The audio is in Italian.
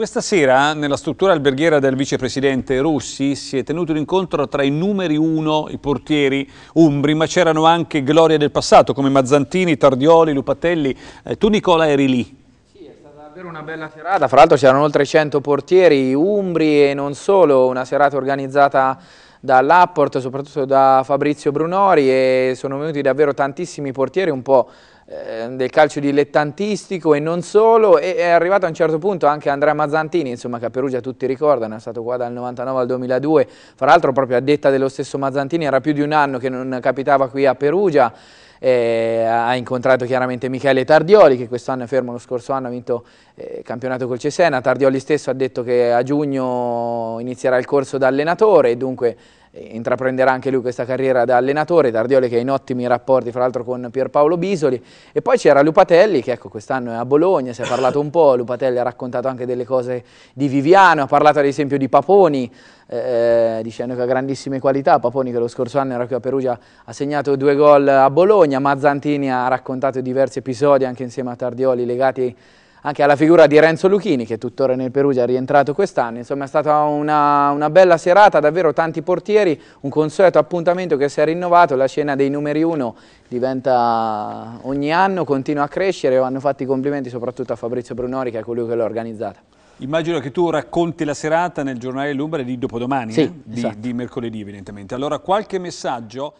Questa sera nella struttura alberghiera del vicepresidente Russi si è tenuto l'incontro tra i numeri uno, i portieri umbri, ma c'erano anche glorie del passato come Mazzantini, Tardioli, Lupatelli. Eh, tu Nicola eri lì, davvero una bella serata, fra l'altro c'erano oltre 100 portieri, umbri e non solo, una serata organizzata dall'Apport, soprattutto da Fabrizio Brunori e sono venuti davvero tantissimi portieri un po' Ehm, del calcio dilettantistico e non solo, e è arrivato a un certo punto anche Andrea Mazzantini, insomma che a Perugia tutti ricordano, è stato qua dal 99 al 2002, fra l'altro proprio a detta dello stesso Mazzantini, era più di un anno che non capitava qui a Perugia, eh, ha incontrato chiaramente Michele Tardioli che quest'anno è fermo, lo scorso anno ha vinto eh, campionato col Cesena, Tardioli stesso ha detto che a giugno inizierà il corso da allenatore e dunque eh, intraprenderà anche lui questa carriera da allenatore, Tardioli che è in ottimi rapporti fra l'altro con Pierpaolo Bisoli e poi c'era Lupatelli che ecco quest'anno è a Bologna, si è parlato un po', Lupatelli ha raccontato anche delle cose di Viviano, ha parlato ad esempio di Paponi eh, dicendo che ha grandissime qualità, Paponi che lo scorso anno era qui a Perugia ha segnato due gol a Bologna, Mazzantini ha raccontato diversi episodi anche insieme a Tardioli legati a anche alla figura di Renzo Luchini che tuttora nel Perugia è rientrato quest'anno, insomma è stata una, una, bella serata, davvero tanti portieri, un consueto appuntamento che si è rinnovato, la scena dei numeri uno diventa ogni anno, continua a crescere, hanno fatto i complimenti soprattutto a Fabrizio Brunori che è colui che l'ha organizzata. Immagino che tu racconti la serata nel giornale Lumbre di dopodomani, sì, eh? di, esatto. di mercoledì evidentemente. Allora qualche messaggio...